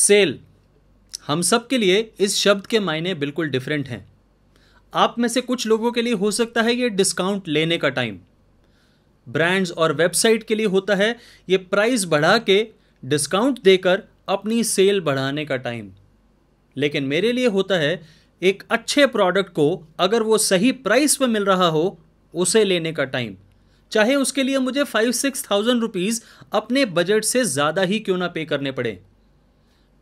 cell हम सब के लिए इस शब्द के मायने बिल्कुल डिफरेंट हैं आप में से कुछ लोगों के लिए हो सकता है ये डिस्काउंट लेने का टाइम ब्रांड्स और वेबसाइट के लिए होता है ये प्राइस बढ़ा के डिस्काउंट देकर अपनी सेल बढ़ाने का टाइम लेकिन मेरे लिए होता है एक अच्छे प्रोडक्ट को अगर वो सही प्राइस पर मिल रहा हो उसे लेने का टाइम चाहे उसके लिए मुझे फाइव सिक्स थाउजेंड रुपीज़ अपने बजट से ज़्यादा ही क्यों ना पे करने पड़े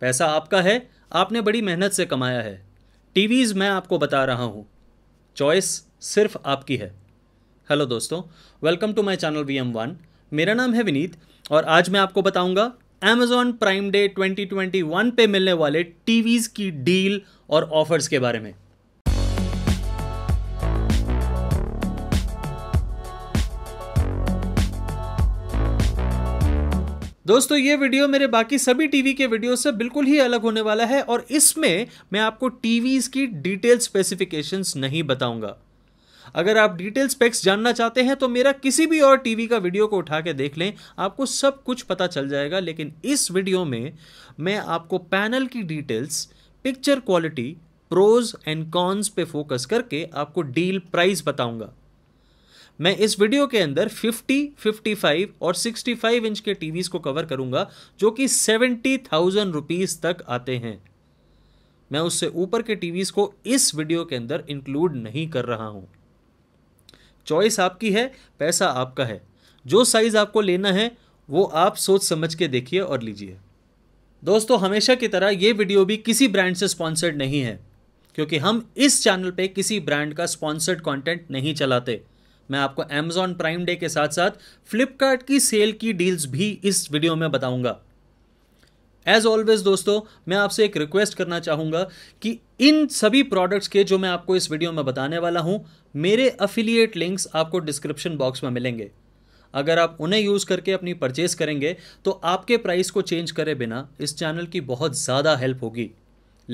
पैसा आपका है आपने बड़ी मेहनत से कमाया है टीवीज़ मैं आपको बता रहा हूँ चॉइस सिर्फ आपकी है हेलो दोस्तों welcome to my channel V M one मेरा नाम है विनीत और आज मैं आपको बताऊंगा अमेजॉन प्राइम डे 2021 पे मिलने वाले टीवीज़ की डील और ऑफर्स के बारे में दोस्तों ये वीडियो मेरे बाकी सभी टीवी के वीडियो से बिल्कुल ही अलग होने वाला है और इसमें मैं आपको टीवीज की डिटेल स्पेसिफिकेशंस नहीं बताऊंगा अगर आप डिटेल स्पेक्स जानना चाहते हैं तो मेरा किसी भी और टीवी का वीडियो को उठा के देख लें आपको सब कुछ पता चल जाएगा लेकिन इस वीडियो में मैं आपको पैनल की details picture quality pros and cons पे फोकस करके आपको डील प्राइस बताऊंगा मैं इस वीडियो के अंदर 50, 55 और 65 इंच के टीवीज को कवर करूंगा जो कि सेवेंटी थाउजेंड रुपीज तक आते हैं मैं उससे ऊपर के टीवीज को इस वीडियो के अंदर इंक्लूड नहीं कर रहा हूं चॉइस आपकी है पैसा आपका है जो साइज आपको लेना है वो आप सोच समझ के देखिए और लीजिए दोस्तों हमेशा की तरह ये वीडियो भी किसी ब्रांड से स्पॉन्सर्ड नहीं है क्योंकि हम इस चैनल पे किसी ब्रांड का स्पॉन्सर्ड कंटेंट नहीं चलाते मैं आपको एमेजॉन प्राइम डे के साथ साथ फ्लिपकार्ट की सेल की डील्स भी इस वीडियो में बताऊंगा एज ऑलवेज दोस्तों मैं आपसे एक रिक्वेस्ट करना चाहूँगा कि इन सभी प्रोडक्ट्स के जो मैं आपको इस वीडियो में बताने वाला हूँ मेरे अफिलिएट लिंक्स आपको डिस्क्रिप्शन बॉक्स में मिलेंगे अगर आप उन्हें यूज़ करके अपनी परचेज करेंगे तो आपके प्राइस को चेंज करे बिना इस चैनल की बहुत ज़्यादा हेल्प होगी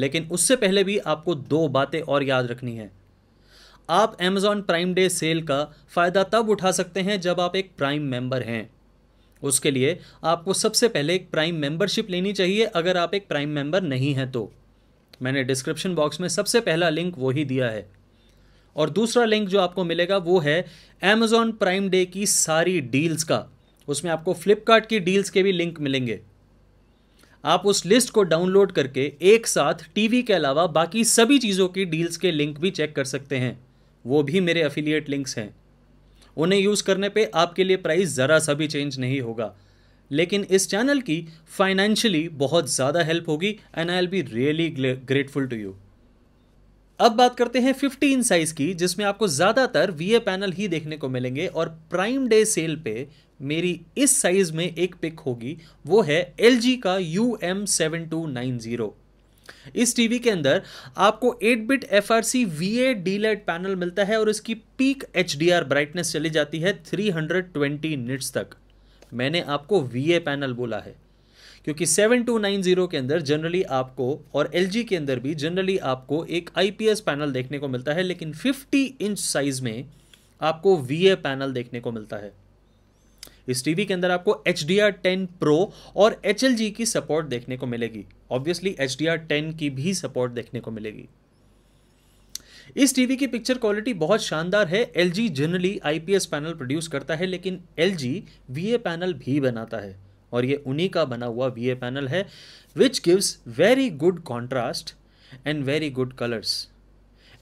लेकिन उससे पहले भी आपको दो बातें और याद रखनी है आप अमेज़ॉन प्राइम डे सेल का फ़ायदा तब उठा सकते हैं जब आप एक प्राइम मेंबर हैं उसके लिए आपको सबसे पहले एक प्राइम मेंबरशिप लेनी चाहिए अगर आप एक प्राइम मेंबर नहीं हैं तो मैंने डिस्क्रिप्शन बॉक्स में सबसे पहला लिंक वही दिया है और दूसरा लिंक जो आपको मिलेगा वो है अमेज़ॉन प्राइम डे की सारी डील्स का उसमें आपको फ्लिपकार्ट की डील्स के भी लिंक मिलेंगे आप उस लिस्ट को डाउनलोड करके एक साथ टीवी के अलावा बाकी सभी चीज़ों की डील्स के लिंक भी चेक कर सकते हैं वो भी मेरे अफिलिएट लिंक्स हैं उन्हें यूज़ करने पे आपके लिए प्राइस ज़रा सा भी चेंज नहीं होगा लेकिन इस चैनल की फाइनेंशियली बहुत ज़्यादा हेल्प होगी and I'll be really grateful to you अब बात करते हैं फिफ्टीन साइज की जिसमें आपको ज़्यादातर वी पैनल ही देखने को मिलेंगे और प्राइम डे सेल पे मेरी इस साइज़ में एक पिक होगी वो है एल का U M seven two nine zero इस टीवी के अंदर आपको 8 bit F R C V A D light panel मिलता है और इसकी peak H D R brightness चली जाती है 320 निट्स तक मैंने आपको वी ए पैनल बोला है क्योंकि 7290 के अंदर जनरली आपको और एल के अंदर भी जनरली आपको एक आई पैनल देखने को मिलता है लेकिन 50 इंच साइज में आपको वी ए पैनल देखने को मिलता है इस टीवी के अंदर आपको H D R ten pro और एच एल जी की सपोर्ट देखने को मिलेगी obviously H D R ten की भी सपोर्ट देखने को मिलेगी इस टीवी की पिक्चर क्वालिटी बहुत शानदार है L G generally I P S panel produce करता है लेकिन L G V A panel भी बनाता है और ये उन्हीं का बना हुआ वी ए पैनल है which gives very good contrast and very good colours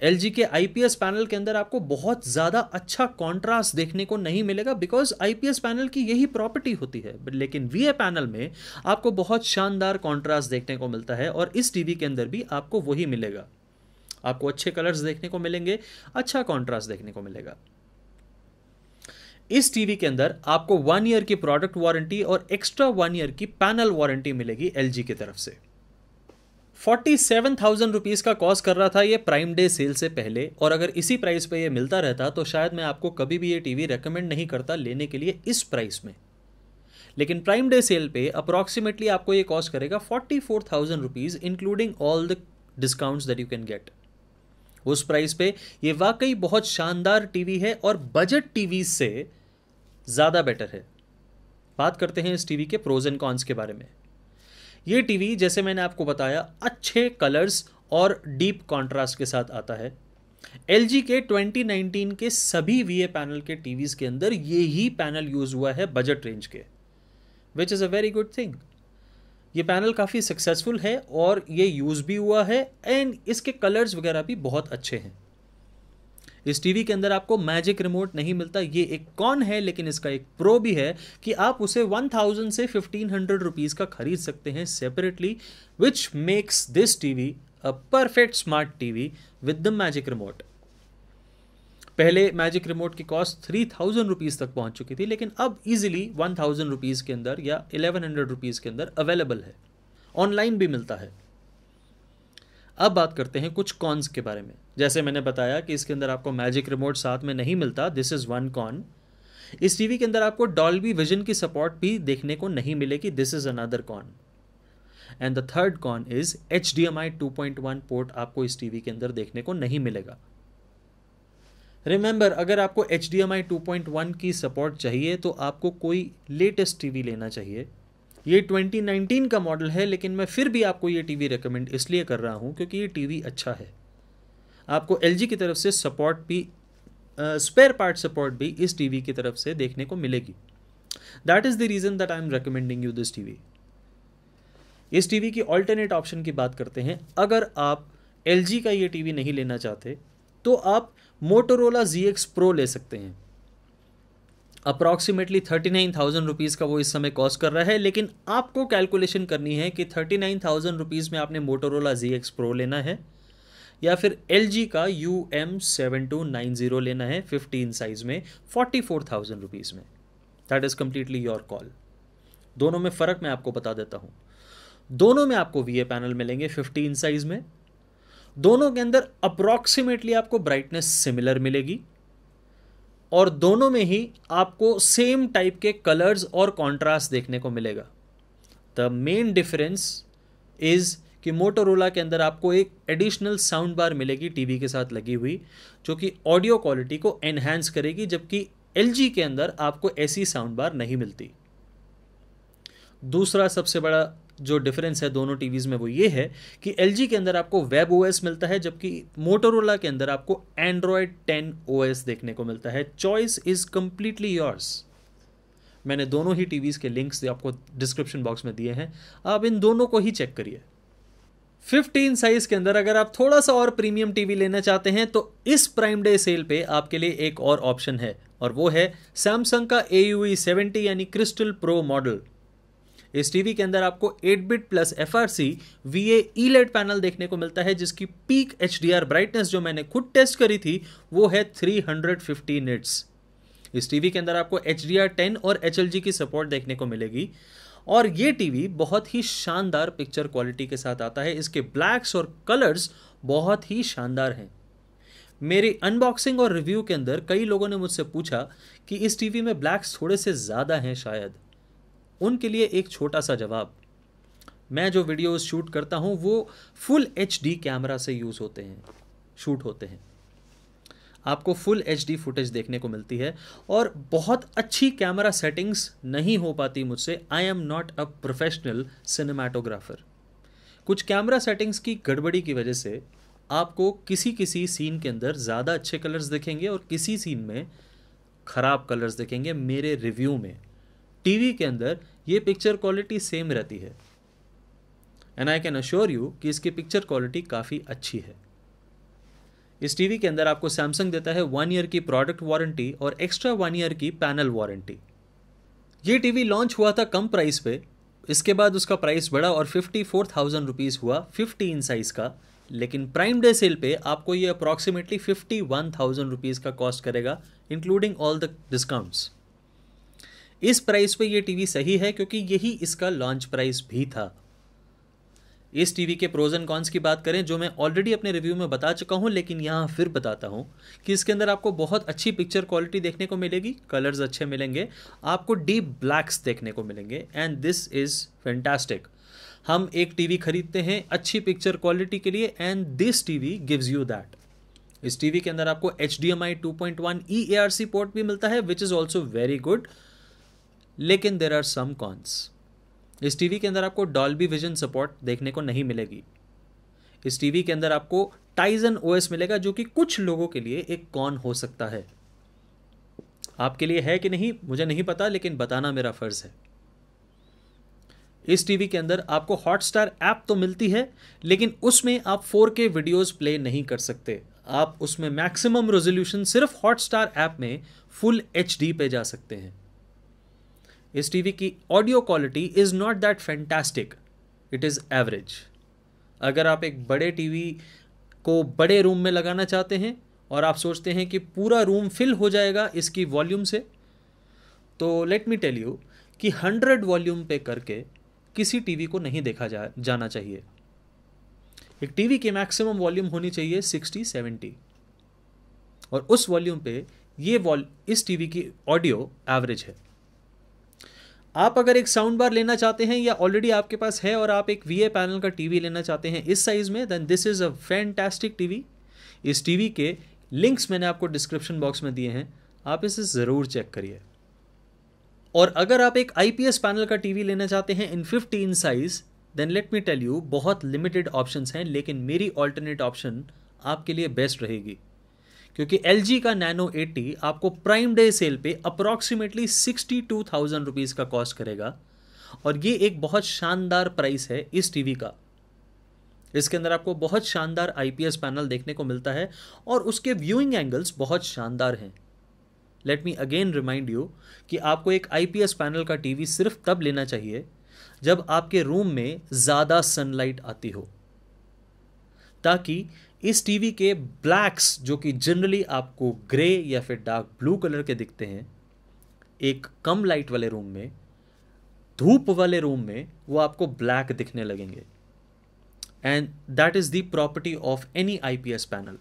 L K I panel के अंदर आपको बहुत ज़्यादा अच्छा कॉन्ट्रास्ट देखने को नहीं मिलेगा बिकॉज आई पैनल की यही प्रॉपर्टी होती है लेकिन वी पैनल में आपको बहुत शानदार कॉन्ट्रास्ट देखने को मिलता है और इस टीवी के अंदर भी आपको वही मिलेगा आपको अच्छे कलर्स देखने को मिलेंगे अच्छा कॉन्ट्रास्ट देखने को मिलेगा इस टीवी के अंदर आपको वन ईयर की प्रोडक्ट वारंटी और एक्स्ट्रा वन ईयर की पैनल वारंटी मिलेगी एल की तरफ से फोर्टी सेवन थाउजेंड रुपीज़ का कॉस्ट कर रहा था ये प्राइम डे सेल से पहले और अगर इसी प्राइस पे ये मिलता रहता तो शायद मैं आपको कभी भी ये टीवी रेकमेंड नहीं करता लेने के लिए इस प्राइस में लेकिन प्राइम डे सेल पे अप्रॉक्सीमेटली आपको ये कॉस्ट करेगा forty four thousand rupees including all the discounts that you can get उस प्राइस पे ये वाकई बहुत शानदार टीवी है और बजट टीवी से ज़्यादा बेटर है बात करते हैं इस टीवी के प्रोज एंड कॉन्स के बारे में ये टीवी जैसे मैंने आपको बताया अच्छे कलर्स और डीप कॉन्ट्रास्ट के साथ आता है एल के 2019 के सभी वी पैनल के टीवीज़ के अंदर ये ही पैनल यूज़ हुआ है बजट रेंज के which is a very good thing ये पैनल काफ़ी सक्सेसफुल है और ये यूज़ भी हुआ है एंड इसके कलर्स वगैरह भी बहुत अच्छे हैं इस टीवी के अंदर आपको मैजिक रिमोट नहीं मिलता ये एक कॉन है लेकिन इसका एक प्रो भी है कि आप उसे वन थाउजेंड से फिफ्टीन हंड्रेड रुपीज़ का खरीद सकते हैं separately which makes this TV a perfect smart TV with the magic remote पहले मैजिक रिमोट की कॉस्ट थ्री थाउजेंड रुपीज़ तक पहुंच चुकी थी लेकिन अब इजिली वन थाउजेंड रुपीज़ के अंदर या इलेवन हंड्रेड रुपीज़ के अंदर अवेलेबल है ऑनलाइन भी मिलता है अब बात करते हैं कुछ कॉन्स के बारे में जैसे मैंने बताया कि इसके अंदर आपको मैजिक रिमोट साथ में नहीं मिलता दिस इज़ वन कॉन इस टीवी के अंदर आपको डॉल्बी विजन की सपोर्ट भी देखने को नहीं मिलेगी this is another con and the third con is H D M I two point one port आपको इस टीवी के अंदर देखने को नहीं मिलेगा रिमेंबर अगर आपको H D M I two point one की सपोर्ट चाहिए तो आपको कोई लेटेस्ट टीवी लेना चाहिए ये 2019 का मॉडल है लेकिन मैं फिर भी आपको ये टीवी रिकमेंड इसलिए कर रहा हूँ क्योंकि ये टीवी अच्छा है आपको एल की तरफ से सपोर्ट भी स्पेयर पार्ट सपोर्ट भी इस टीवी की तरफ से देखने को मिलेगी that is the reason that I am recommending you this TV इस टीवी की ऑल्टरनेट ऑप्शन की बात करते हैं अगर आप एल का ये टीवी नहीं लेना चाहते तो आप मोटोरोला जी एक्स प्रो ले सकते हैं approximately thirty nine thousand rupees का वो इस समय कॉस्ट कर रहा है लेकिन आपको कैलकुलेशन करनी है कि थर्टी नाइन थाउजेंड रुपीज़ में आपने मोटोरोला जी एक्स प्रो लेना है या फिर एल जी का U M seven two nine zero लेना है फिफ्टीन साइज़ में फोर्टी फोर थाउजेंड रुपीज़ में that is completely your call दोनों में फ़र्क मैं आपको बता देता हूँ दोनों में आपको वी ए पैनल मिलेंगे फिफ्टीन साइज़ में दोनों के अंदर अप्रॉक्सीमेटली आपको ब्राइटनेस सिमिलर मिलेगी और दोनों में ही आपको सेम टाइप के कलर्स और कॉन्ट्रास्ट देखने को मिलेगा द मेन डिफरेंस इज़ कि मोटोरोला के अंदर आपको एक एडिशनल साउंड बार मिलेगी टीवी के साथ लगी हुई जो कि ऑडियो क्वालिटी को एनहेंस करेगी जबकि एल के अंदर आपको ऐसी साउंड बार नहीं मिलती दूसरा सबसे बड़ा जो डिफरेंस है दोनों टीवीज़ में वो ये है कि एल के अंदर आपको वेब ओ मिलता है जबकि मोटोरोला के अंदर आपको एंड्रॉयड टेन ओ देखने को मिलता है चॉइस इज़ कम्प्लीटली योर्स मैंने दोनों ही टीवीज़ के लिंक्स आपको डिस्क्रिप्शन बॉक्स में दिए हैं आप इन दोनों को ही चेक करिए 15 साइज के अंदर अगर आप थोड़ा सा और प्रीमियम टीवी लेना चाहते हैं तो इस प्राइम डे सेल पे आपके लिए एक और ऑप्शन है और वो है सैमसंग का ए यू e यानी क्रिस्टल प्रो मॉडल इस टीवी के अंदर आपको 8 bit plus F R C V A E LED panel देखने को मिलता है जिसकी peak H D R brightness जो मैंने खुद टेस्ट करी थी वो है 350 निट्स इस टीवी के अंदर आपको एच डी आर टेन और एच एल जी की सपोर्ट देखने को मिलेगी और ये टीवी बहुत ही शानदार पिक्चर क्वालिटी के साथ आता है इसके ब्लैक्स और कलर्स बहुत ही शानदार हैं मेरी अनबॉक्सिंग और रिव्यू के अंदर कई लोगों ने मुझसे पूछा कि इस टीवी में ब्लैक्स थोड़े से ज़्यादा हैं शायद उनके लिए एक छोटा सा जवाब मैं जो वीडियोस शूट करता हूँ वो फुल एच कैमरा से यूज़ होते हैं शूट होते हैं आपको फुल एच फुटेज देखने को मिलती है और बहुत अच्छी कैमरा सेटिंग्स नहीं हो पाती मुझसे I am not a professional cinematographer कुछ कैमरा सेटिंग्स की गड़बड़ी की वजह से आपको किसी किसी सीन के अंदर ज़्यादा अच्छे कलर्स दिखेंगे और किसी सीन में ख़राब कलर्स दिखेंगे मेरे रिव्यू में टीवी के अंदर ये पिक्चर क्वालिटी सेम रहती है and I can assure you कि इसकी पिक्चर क्वालिटी काफ़ी अच्छी है इस टीवी के अंदर आपको सैमसंग देता है वन ईयर की प्रोडक्ट वारंटी और एक्स्ट्रा वन ईयर की पैनल वारंटी ये टीवी लॉन्च हुआ था कम प्राइस पे इसके बाद उसका प्राइस बढ़ा और फिफ्टी फोर थाउजेंड रुपीज़ हुआ फिफ्टी इन साइज़ का लेकिन प्राइम डे सेल पे आपको ये approximately fifty one thousand rupees का कॉस्ट करेगा इंक्लूडिंग ऑल द डिस्काउंट्स इस प्राइस पे ये टीवी सही है क्योंकि यही इसका लॉन्च प्राइस भी था इस टीवी के प्रोज एंड कॉन्स की बात करें जो मैं ऑलरेडी अपने रिव्यू में बता चुका हूं लेकिन यहां फिर बताता हूं कि इसके अंदर आपको बहुत अच्छी पिक्चर क्वालिटी देखने को मिलेगी कलर्स अच्छे मिलेंगे आपको डीप ब्लैक्स देखने को मिलेंगे एंड दिस इज़ फैंटास्टिक हम एक टीवी खरीदते हैं अच्छी पिक्चर क्वालिटी के लिए and this TV gives you that इस टीवी के अंदर आपको H D M I two point one E A R C port भी मिलता है which is also very good लेकिन देर आर सम कॉन्स इस टीवी के अंदर आपको डॉल्बी विजन सपोर्ट देखने को नहीं मिलेगी इस टीवी के अंदर आपको टाइजन ओएस मिलेगा जो कि कुछ लोगों के लिए एक कॉन हो सकता है आपके लिए है कि नहीं मुझे नहीं पता लेकिन बताना मेरा फ़र्ज़ है इस टीवी के अंदर आपको हॉटस्टार ऐप तो मिलती है लेकिन उसमें आप फोर के वीडियोज प्ले नहीं कर सकते आप उसमें मैक्सिमम रेजोल्यूशन सिर्फ हॉटस्टार ऐप में फुल एच पे जा सकते हैं इस टीवी की audio quality is not that fantastic it is average अगर आप एक बड़े टीवी को बड़े रूम में लगाना चाहते हैं और आप सोचते हैं कि पूरा रूम फिल हो जाएगा इसकी वॉल्यूम से तो लेट मी टेल यू कि हंड्रेड वॉल्यूम पे करके किसी टीवी को नहीं देखा जा जाना चाहिए एक टीवी की मैक्सिमम वॉल्यूम होनी चाहिए सिक्सटी सेवेंटी और उस वॉल्यूम पे ये वॉल इस टीवी की ऑडियो एवरेज है आप अगर एक साउंड बार लेना चाहते हैं या ऑलरेडी आपके पास है और आप एक वी पैनल का टीवी लेना चाहते हैं इस साइज़ में then this is a fantastic TV इस टीवी के लिंक्स मैंने आपको डिस्क्रिप्शन बॉक्स में दिए हैं आप इसे ज़रूर चेक करिए और अगर आप एक एस पैनल का टीवी लेना चाहते हैं in fifteen size then let me tell you बहुत लिमिटेड ऑप्शंस हैं लेकिन मेरी ऑल्टरनेट ऑप्शन आपके लिए बेस्ट रहेगी क्योंकि एल का नैनो 80 आपको प्राइम डे सेल पे approximately sixty two thousand rupees का कॉस्ट करेगा और ये एक बहुत शानदार प्राइस है इस टीवी का इसके अंदर आपको बहुत शानदार आईपीएस पैनल देखने को मिलता है और उसके व्यूइंग एंगल्स बहुत शानदार हैं let me again remind you कि आपको एक आईपीएस पैनल का टीवी सिर्फ तब लेना चाहिए जब आपके रूम में ज़्यादा सनलाइट आती हो ताकि इस टीवी के ब्लैक्स जो कि जनरली आपको ग्रे या फिर डार्क ब्लू कलर के दिखते हैं एक कम लाइट वाले रूम में धूप वाले रूम में वो आपको ब्लैक दिखने लगेंगे and that is the property of any I P S panel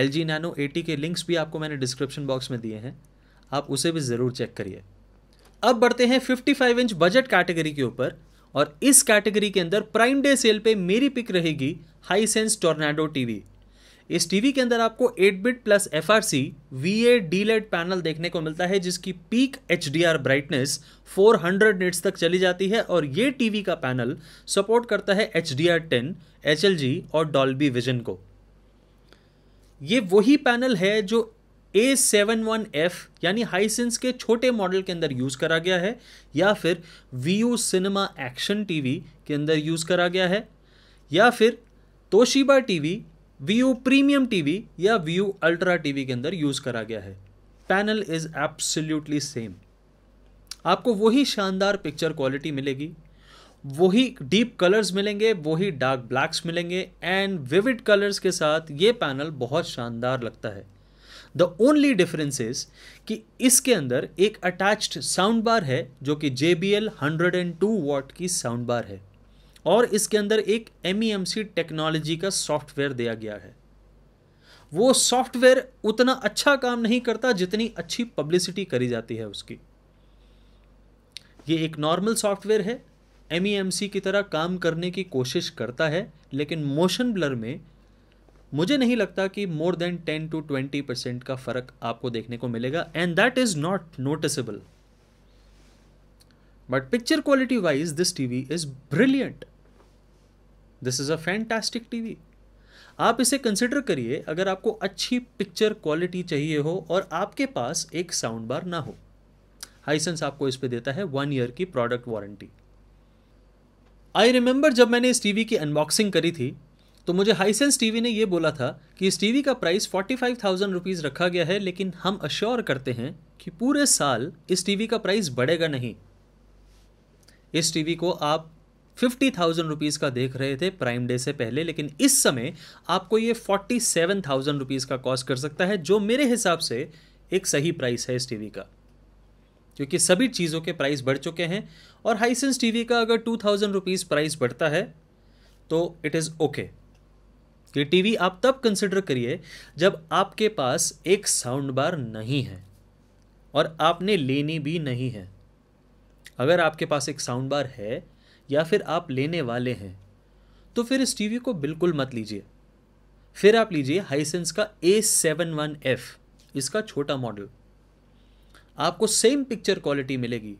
L G nano eighty के लिंक्स भी आपको मैंने डिस्क्रिप्शन बॉक्स में दिए हैं आप उसे भी ज़रूर चेक करिए अब बढ़ते हैं 55 इंच बजट कैटेगरी के ऊपर और इस कैटेगरी के अंदर प्राइम डे सेल पे मेरी पिक रहेगी हाई सेंस टोर्नेडो टीवी इस टीवी के अंदर आपको 8 bit plus F R C V A D late panel देखने को मिलता है जिसकी peak H D R brightness 400 hundred nits तक चली जाती है और ये टीवी का पैनल सपोर्ट करता है H D R ten H L G और डॉल्बी विजन को ये वही पैनल है जो ए सेवन वन एफ यानी हाईसेंस के छोटे मॉडल के अंदर यूज़ करा गया है या फिर V U cinema action TV के अंदर यूज़ करा गया है या फिर Toshiba TV V U premium TV या वी यू अल्ट्रा टीवी के अंदर यूज़ करा गया है पैनल इज़ एब्सोल्यूटली सेम आपको वही शानदार पिक्चर क्वालिटी मिलेगी वही डीप कलर्स मिलेंगे वही डार्क ब्लैक्स मिलेंगे एंड विविड कलर्स के साथ ये पैनल बहुत शानदार लगता है द ओनली डिफरेंस इज कि इसके अंदर एक अटैच्ड साउंड बार है जो कि J B L hundred and two watt की साउंड बार है और इसके अंदर एक M E M C technology का सॉफ्टवेयर दिया गया है वो सॉफ्टवेयर उतना अच्छा काम नहीं करता जितनी अच्छी पब्लिसिटी करी जाती है उसकी ये एक नॉर्मल सॉफ्टवेयर है एम ई एम सी की तरह काम करने की कोशिश करता है लेकिन मोशन ब्लर में मुझे नहीं लगता कि more than ten two twenty percent का फ़र्क आपको देखने को मिलेगा and that is not noticeable but picture quality wise this TV is brilliant this is a fantastic TV आप इसे कंसिडर करिए अगर आपको अच्छी पिक्चर क्वालिटी चाहिए हो और आपके पास एक साउंड बार ना हो हाइसेंस आपको इस पे देता है वन ईयर की प्रोडक्ट वारंटी आई रिमेंबर जब मैंने इस टीवी की अनबॉक्सिंग करी थी तो मुझे हाईसेंस टीवी ने ये बोला था कि इस टीवी का price forty five thousand rupees रखा गया है लेकिन हम अश्योर करते हैं कि पूरे साल इस टीवी का प्राइस बढ़ेगा नहीं इस टीवी को आप फिफ्टी थाउजेंड रुपीज़ का देख रहे थे प्राइम डे से पहले लेकिन इस समय आपको ये फोर्टी सेवन थाउजेंड रुपीज़ का कॉस्ट कर सकता है जो मेरे हिसाब से एक सही प्राइस है इस टीवी का क्योंकि सभी चीज़ों के प्राइस बढ़ चुके हैं और हाईसेंस टीवी का अगर टू थाउजेंड रुपीज़ प्राइस बढ़ता है तो इट इज़ ओके तो ये टीवी आप तब कंसिडर करिए जब आपके पास एक साउंड बार नहीं है और आपने लेनी भी नहीं है अगर आपके पास एक साउंड बार है या फिर आप लेने वाले हैं तो फिर इस टीवी को बिल्कुल मत लीजिए फिर आप लीजिए हाईसेंस का ए सेवन वन एफ़ इसका छोटा मॉडल आपको सेम पिक्चर क्वालिटी मिलेगी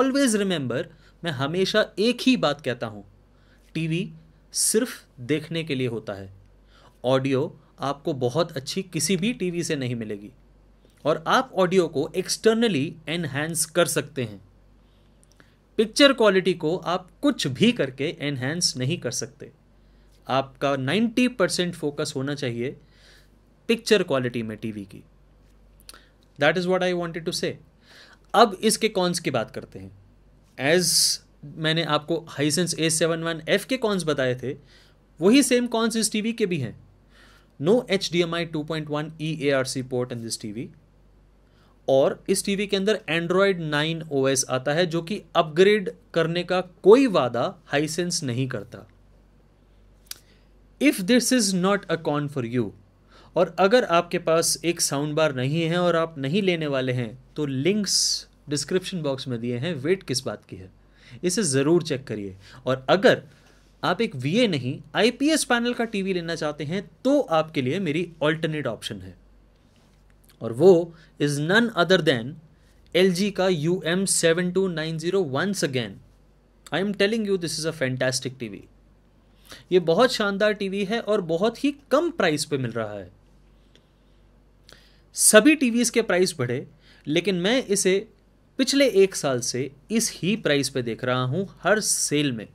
ऑलवेज रिमेंबर मैं हमेशा एक ही बात कहता हूँ टीवी सिर्फ देखने के लिए होता है ऑडियो आपको बहुत अच्छी किसी भी टीवी से नहीं मिलेगी और आप ऑडियो को एक्सटर्नली एनहेंस कर सकते हैं पिक्चर क्वालिटी को आप कुछ भी करके एनहेंस नहीं कर सकते आपका 90 परसेंट फोकस होना चाहिए पिक्चर क्वालिटी में टीवी की that is what I wanted to say अब इसके कॉन्स की बात करते हैं एज मैंने आपको Hisense A seven one F के कॉन्स बताए थे वही सेम कॉन्स इस टीवी के भी हैं no H D M I two point one E A R C port in this TV और इस टीवी के अंदर एंड्रॉयड नाइन ओ एस आता है जो कि अपग्रेड करने का कोई वादा हाईसेंस नहीं करता if this is not a con for you और अगर आपके पास एक साउंड बार नहीं है और आप नहीं लेने वाले हैं तो लिंक्स डिस्क्रिप्शन बॉक्स में दिए हैं वेट किस बात की है इसे ज़रूर चेक करिए और अगर आप एक वी नहीं आईपीएस पैनल का टीवी लेना चाहते हैं तो आपके लिए मेरी ऑल्टरनेट ऑप्शन है और वो is none other than L G का U M seven two nine zero once again I am telling you this is a fantastic TV ये बहुत शानदार टीवी है और बहुत ही कम प्राइस पे मिल रहा है सभी टीवीज़ के प्राइस बढ़े लेकिन मैं इसे पिछले एक साल से इस ही प्राइस पे देख रहा हूँ हर सेल में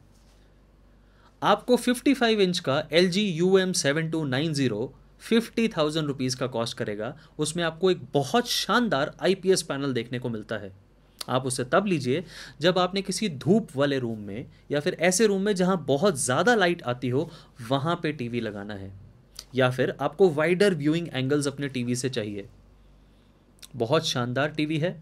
आपको 55 इंच का L G U M seven two nine zero fifty thousand rupees का कॉस्ट करेगा उसमें आपको एक बहुत शानदार आई पी एस पैनल देखने को मिलता है आप उसे तब लीजिए जब आपने किसी धूप वाले रूम में या फिर ऐसे रूम में जहाँ बहुत ज़्यादा लाइट आती हो वहाँ पे टीवी लगाना है या फिर आपको वाइडर व्यूइंग एंगल्स अपने टीवी से चाहिए बहुत शानदार टीवी है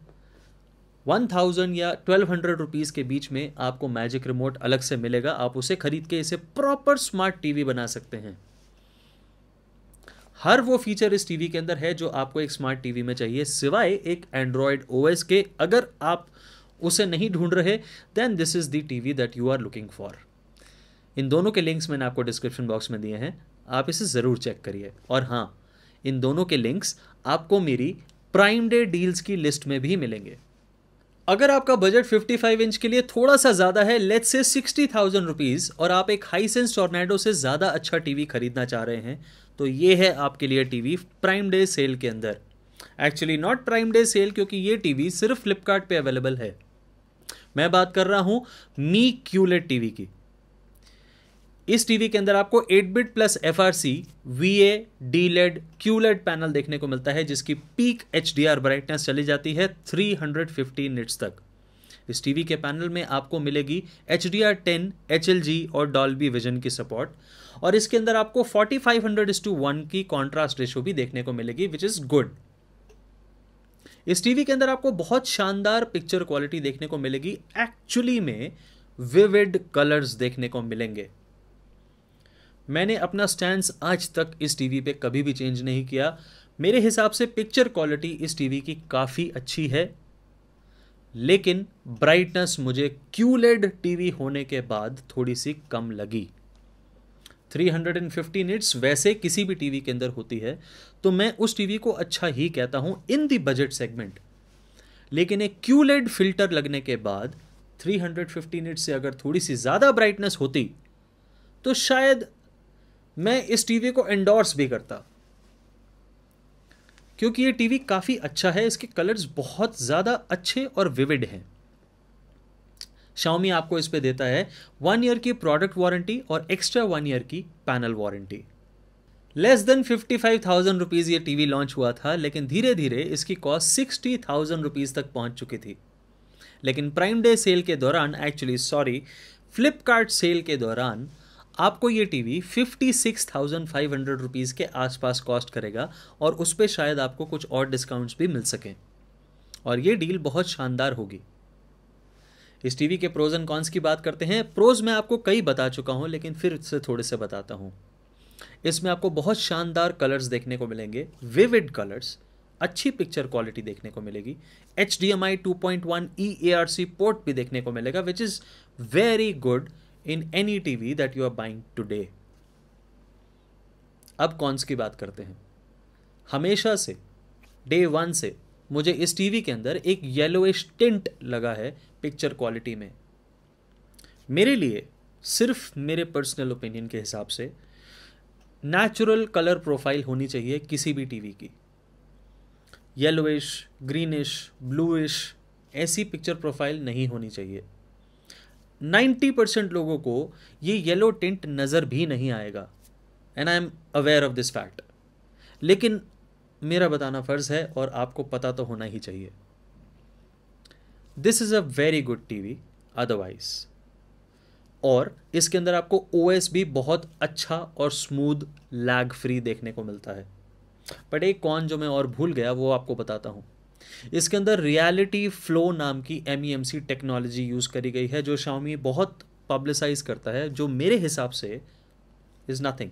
वन थाउजेंड या ट्वेल्व हंड्रेड रुपीज़ के बीच में आपको मैजिक रिमोट अलग से मिलेगा आप उसे खरीद के इसे प्रॉपर स्मार्ट टीवी बना सकते हैं हर वो फीचर इस टीवी के अंदर है जो आपको एक स्मार्ट टीवी में चाहिए सिवाय एक एंड्रॉयड ओएस के अगर आप उसे नहीं ढूंढ रहे then this is the TV that you are looking for इन दोनों के लिंक्स मैंने आपको डिस्क्रिप्शन बॉक्स में दिए हैं आप इसे ज़रूर चेक करिए और हाँ इन दोनों के लिंक्स आपको मेरी प्राइम डे डील्स की लिस्ट में भी मिलेंगे अगर आपका बजट 55 इंच के लिए थोड़ा सा ज़्यादा है let's say sixty thousand rupees और आप एक हाई सेंस टोर्नेडो से ज़्यादा अच्छा टीवी खरीदना चाह रहे हैं तो ये है आपके लिए टीवी प्राइम डे सेल के अंदर actually not prime day sale क्योंकि ये टीवी सिर्फ फ्लिपकार्ट अवेलेबल है मैं बात कर रहा हूँ मी क्यूलेट टीवी की इस टीवी के अंदर आपको 8 bit plus F R C V A D LED Q LED panel देखने को मिलता है जिसकी peak H D R brightness चली जाती है 350 हंड्रेड तक इस टीवी के पैनल में आपको मिलेगी H D R ten H L G और डॉल्बी विजन की सपोर्ट और इसके अंदर आपको forty five hundred to one की कॉन्ट्रास्ट रेशो भी देखने को मिलेगी विच इज़ गुड इस टीवी के अंदर आपको बहुत शानदार पिक्चर क्वालिटी देखने को मिलेगी एक्चुअली में विविड कलर्स देखने को मिलेंगे मैंने अपना स्टैंड आज तक इस टीवी पे कभी भी चेंज नहीं किया मेरे हिसाब से पिक्चर क्वालिटी इस टीवी की काफ़ी अच्छी है लेकिन ब्राइटनेस मुझे क्यूलेड टीवी e होने के बाद थोड़ी सी कम लगी 350 निट्स वैसे किसी भी टीवी के अंदर होती है तो मैं उस टीवी को अच्छा ही कहता हूँ इन दी बजट सेगमेंट लेकिन एक क्यूलेड फिल्टर e लगने के बाद 350 निट्स से अगर थोड़ी सी ज़्यादा ब्राइटनेस होती तो शायद मैं इस टीवी को एंडोर्स भी करता क्योंकि ये टीवी काफ़ी अच्छा है इसके कलर्स बहुत ज़्यादा अच्छे और विविड हैं शाओमी आपको इस पे देता है वन ईयर की प्रोडक्ट वारंटी और एक्स्ट्रा वन ईयर की panel warranty less than fifty five thousand rupees ये टीवी लॉन्च हुआ था लेकिन धीरे धीरे इसकी कॉस्ट सिक्सटी थाउजेंड रुपीज़ तक पहुंच चुकी थी लेकिन प्राइम डे सेल के दौरान एक्चुअली सॉरी फ्लिपकार्ट सेल के दौरान आपको ये TV fifty six thousand five hundred rupees के आसपास कॉस्ट करेगा और उस पर शायद आपको कुछ और डिस्काउंट्स भी मिल सकें और ये डील बहुत शानदार होगी इस टीवी के प्रोज एंड कॉन्स की बात करते हैं प्रोज मैं आपको कई बता चुका हूँ लेकिन फिर से थोड़े से बताता हूँ इसमें आपको बहुत शानदार कलर्स देखने को मिलेंगे विविड कलर्स अच्छी पिक्चर क्वालिटी देखने को मिलेगी H D M I two point one E A R C port भी देखने को मिलेगा which is very good in any TV that you are buying today अब कॉन्स की बात करते हैं हमेशा से डे वन से मुझे इस टीवी के अंदर एक येलोइश टिंट लगा है पिक्चर क्वालिटी में मेरे लिए सिर्फ मेरे पर्सनल ओपिनियन के हिसाब से नेचुरल कलर प्रोफाइल होनी चाहिए किसी भी टीवी की येलोइश ग्रीनिश ब्लूइश ऐसी पिक्चर प्रोफाइल नहीं होनी चाहिए 90 परसेंट लोगों को ये येलो टिंट नज़र भी नहीं आएगा and I am aware of this fact लेकिन मेरा बताना फ़र्ज़ है और आपको पता तो होना ही चाहिए this is a very good T V otherwise और इसके अंदर आपको ओ एस भी बहुत अच्छा और स्मूद लैग फ्री देखने को मिलता है बट एक कॉन जो मैं और भूल गया वो आपको बताता हूँ इसके अंदर रियलिटी फ्लो नाम की एम टेक्नोलॉजी यूज़ करी गई है जो शाओमी बहुत पब्लिसाइज करता है जो मेरे हिसाब से is nothing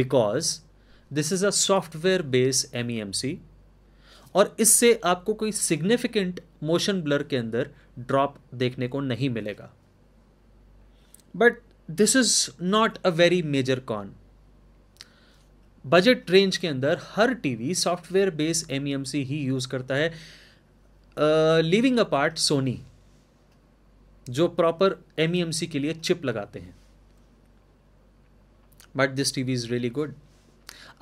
because this is a software base M और इससे आपको कोई सिग्निफिकेंट मोशन ब्लर के अंदर ड्रॉप देखने को नहीं मिलेगा but this is not a very major con budget range के अंदर हर टीवी सॉफ्टवेयर बेस एम ही यूज़ करता है लिविंग अ पार्ट सोनी जो प्रॉपर एम e के लिए चिप लगाते हैं but this TV is really good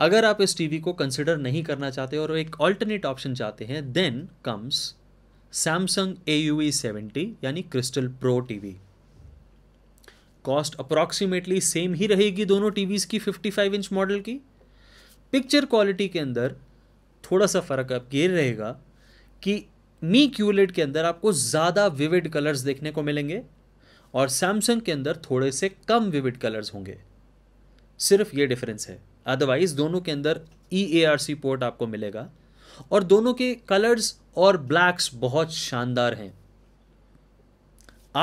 अगर आप इस टीवी को कंसिडर नहीं करना चाहते और एक ऑल्टरनेट ऑप्शन चाहते हैं then comes Samsung A U seventy यानी crystal pro TV cost approximately same ही रहेगी दोनों टीवीज़ की 55 इंच मॉडल की पिक्चर क्वालिटी के अंदर थोड़ा सा फ़र्क अब ये रहेगा कि मी क्यूलेट e के अंदर आपको ज़्यादा विविड कलर्स देखने को मिलेंगे और सैमसंग के अंदर थोड़े से कम विविड कलर्स होंगे सिर्फ ये डिफरेंस है अदरवाइज़ दोनों के अंदर ई ए आर सी पोर्ट आपको मिलेगा और दोनों के कलर्स और ब्लैक्स बहुत शानदार हैं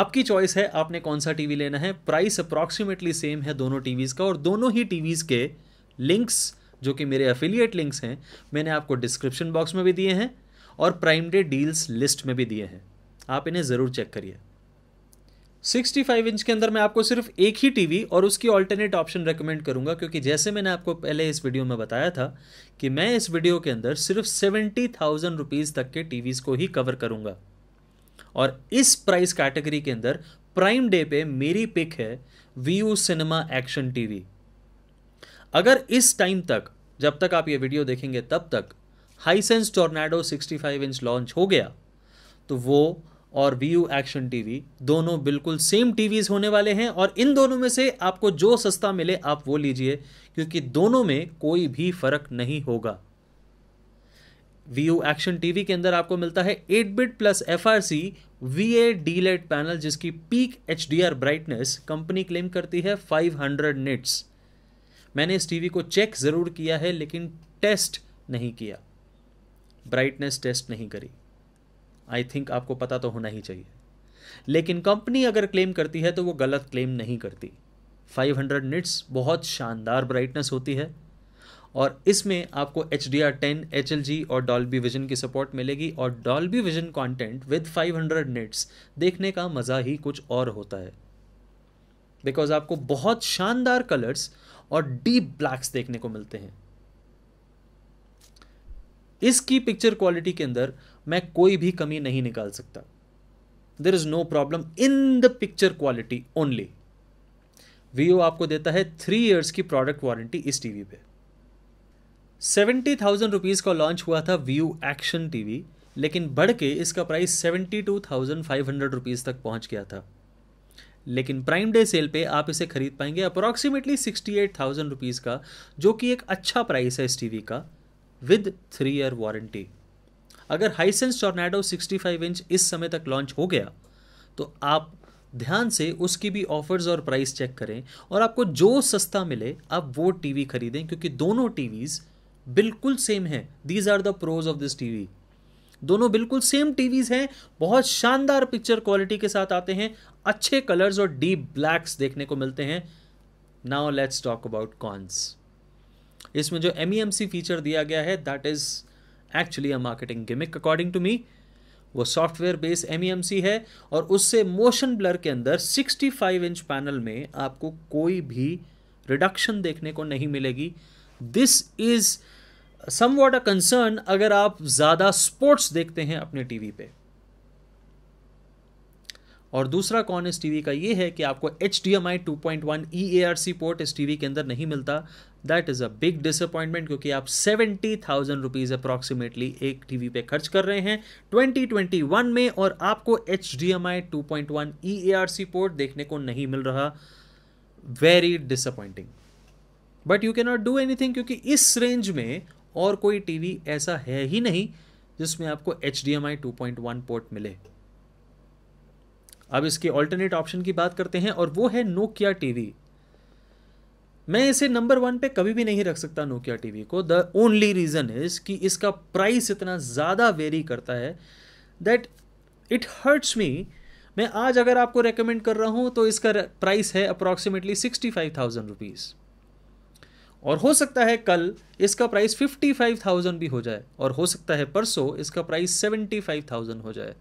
आपकी चॉइस है आपने कौन सा टीवी लेना है प्राइस अप्रॉक्सीमेटली सेम है दोनों टीवीज़ का और दोनों ही टीवीज़ के लिंक्स जो कि मेरे अफिलिएट लिंक्स हैं मैंने आपको डिस्क्रिप्शन बॉक्स में भी दिए हैं और प्राइम डे डील्स लिस्ट में भी दिए हैं आप इन्हें ज़रूर चेक करिए 65 इंच के अंदर मैं आपको सिर्फ एक ही टीवी और उसकी ऑल्टरनेट ऑप्शन रेकमेंड करूंगा क्योंकि जैसे मैंने आपको पहले इस वीडियो में बताया था कि मैं इस वीडियो के अंदर सिर्फ सेवेंटी थाउजेंड रुपीज़ तक के टीवीज़ को ही कवर करूंगा और इस प्राइस कैटेगरी के अंदर प्राइम डे पे मेरी पिक है वी सिनेमा एक्शन टीवी अगर इस टाइम तक जब तक आप ये वीडियो देखेंगे तब तक हाईसेंस टोर्नाडो 65 इंच लॉन्च हो गया तो वो और वी यू एक्शन टीवी दोनों बिल्कुल सेम टीवीज होने वाले हैं और इन दोनों में से आपको जो सस्ता मिले आप वो लीजिए क्योंकि दोनों में कोई भी फर्क नहीं होगा वी यू एक्शन टीवी के अंदर आपको मिलता है 8 bit plus F R C V A D late panel जिसकी peak H D R brightness company claim करती है 500 निट्स मैंने इस टीवी को चेक ज़रूर किया है लेकिन टेस्ट नहीं किया ब्राइटनेस टेस्ट नहीं करी आई थिंक आपको पता तो होना ही चाहिए लेकिन कंपनी अगर क्लेम करती है तो वो गलत क्लेम नहीं करती 500 हंड्रेड निट्स बहुत शानदार ब्राइटनेस होती है और इसमें आपको H D R ten H L G और डॉल्बी विजन की सपोर्ट मिलेगी और Dolby vision content with five hundred nits देखने का मज़ा ही कुछ और होता है बिकॉज आपको बहुत शानदार कलर्स और डीप ब्लैक्स देखने को मिलते हैं इसकी पिक्चर क्वालिटी के अंदर मैं कोई भी कमी नहीं निकाल सकता there is no problem in the picture quality only Vu आपको देता है थ्री ईयर्स की प्रोडक्ट वारंटी इस टीवी पे सेवेंटी थाउजेंड रुपीज़ का लॉन्च हुआ था व्यू एक्शन टीवी लेकिन बढ़ के इसका price seventy two thousand five hundred rupees तक पहुंच गया था लेकिन प्राइम डे सेल पे आप इसे खरीद पाएंगे approximately sixty eight thousand rupees का जो कि एक अच्छा प्राइस है इस टीवी का विद थ्री ईयर वारंटी अगर हाईसेंस सिक्सटी फाइव इंच इस समय तक लॉन्च हो गया तो आप ध्यान से उसकी भी ऑफर्स और प्राइस चेक करें और आपको जो सस्ता मिले आप वो टीवी खरीदें क्योंकि दोनों टीवीज़ बिल्कुल सेम हैं these are the pros of this TV दोनों बिल्कुल सेम टीवीज़ हैं बहुत शानदार पिक्चर क्वालिटी के साथ आते हैं अच्छे कलर्स और डीप ब्लैक्स देखने को मिलते हैं now let's talk about cons इसमें जो एम फीचर e दिया गया है that is actually a marketing gimmick according to me वो सॉफ्टवेयर बेस एम है और उससे मोशन ब्लर के अंदर 65 इंच पैनल में आपको कोई भी रिडक्शन देखने को नहीं मिलेगी this is somewhat a concern अगर आप ज़्यादा स्पोर्ट्स देखते हैं अपने टीवी पे और दूसरा कॉन इस टीवी का ये है कि आपको H D M I two point one E A R C port इस टीवी के अंदर नहीं मिलता that is a big disappointment क्योंकि आप सेवेंटी थाउजेंड रुपीज़ अप्रॉक्सीमेटली एक टीवी पे खर्च कर रहे हैं ट्वेंटी ट्वेंटी वन में और आपको H D M I two point one E A R C port देखने को नहीं मिल रहा very disappointing but you cannot do anything क्योंकि इस रेंज में और कोई टीवी ऐसा है ही नहीं जिसमें आपको H D M I two point one port मिले अब इसके ऑल्टरनेट ऑप्शन की बात करते हैं और वो है नोकिया टीवी मैं इसे नंबर वन पे कभी भी नहीं रख सकता नोकिया टीवी को द ओनली रीज़न इज़ कि इसका प्राइस इतना ज़्यादा वेरी करता है दैट इट हर्ट्स मी मैं आज अगर आपको रेकमेंड कर रहा हूं तो इसका प्राइस है approximately sixty five thousand rupees और हो सकता है कल इसका प्राइस फिफ्टी फाइव थाउजेंड भी हो जाए और हो सकता है परसों इसका प्राइस सेवेंटी फाइव थाउजेंड हो जाए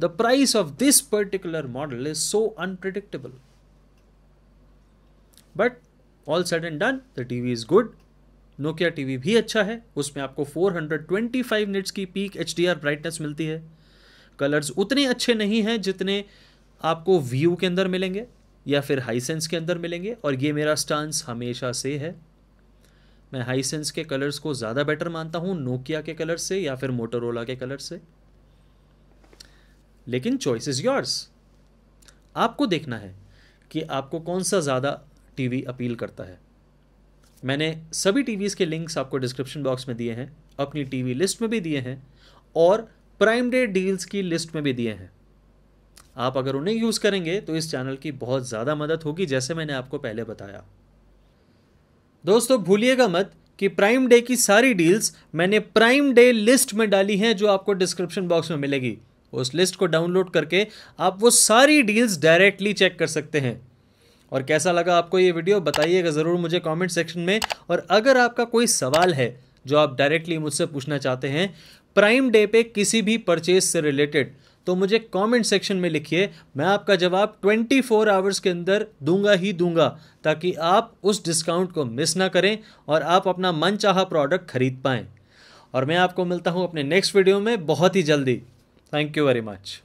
the price of this particular model is so unpredictable but all set and done the TV is good Nokia TV भी अच्छा है उसमें आपको 425 निट्स की पीक एच ब्राइटनेस मिलती है कलर्स उतने अच्छे नहीं हैं जितने आपको व्यू के अंदर मिलेंगे या फिर हाई सेंस के अंदर मिलेंगे और ये मेरा स्टांस हमेशा से है मैं हाई सेंस के कलर्स को ज़्यादा बेटर मानता हूँ नोकिया के कलर से या फिर मोटोरोला के कलर से लेकिन चॉइस इज़ योर्स आपको देखना है कि आपको कौन सा ज़्यादा टीवी अपील करता है मैंने सभी टीवीज़ के लिंक्स आपको डिस्क्रिप्शन बॉक्स में दिए हैं अपनी टीवी लिस्ट में भी दिए हैं और प्राइम डे डील्स की लिस्ट में भी दिए हैं आप अगर उन्हें यूज़ करेंगे तो इस चैनल की बहुत ज़्यादा मदद होगी जैसे मैंने आपको पहले बताया दोस्तों भूलिएगा मत कि प्राइम डे की सारी डील्स मैंने प्राइम डे लिस्ट में डाली हैं जो आपको डिस्क्रिप्शन बॉक्स में मिलेगी उस लिस्ट को डाउनलोड करके आप वो सारी डील्स डायरेक्टली चेक कर सकते हैं और कैसा लगा आपको ये वीडियो बताइएगा ज़रूर मुझे कमेंट सेक्शन में और अगर आपका कोई सवाल है जो आप डायरेक्टली मुझसे पूछना चाहते हैं प्राइम डे पे किसी भी परचेज से रिलेटेड तो मुझे कमेंट सेक्शन में लिखिए मैं आपका जवाब 24 फोर आवर्स के अंदर दूंगा ही दूंगा ताकि आप उस डिस्काउंट को मिस ना करें और आप अपना मन चाह प्रोडक्ट खरीद पाएँ और मैं आपको मिलता हूँ अपने नेक्स्ट वीडियो में बहुत ही जल्दी थैंक यू वेरी मच